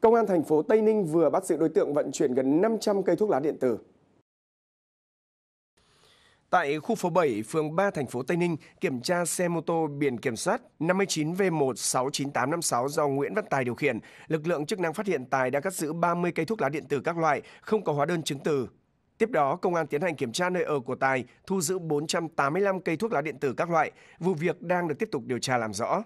Công an thành phố Tây Ninh vừa bắt giữ đối tượng vận chuyển gần 500 cây thuốc lá điện tử. Tại khu phố 7, phường 3, thành phố Tây Ninh, kiểm tra xe mô tô biển kiểm soát 59 v 169856 do Nguyễn Văn Tài điều khiển. Lực lượng chức năng phát hiện Tài đã cất giữ 30 cây thuốc lá điện tử các loại, không có hóa đơn chứng từ. Tiếp đó, công an tiến hành kiểm tra nơi ở của Tài, thu giữ 485 cây thuốc lá điện tử các loại. Vụ việc đang được tiếp tục điều tra làm rõ.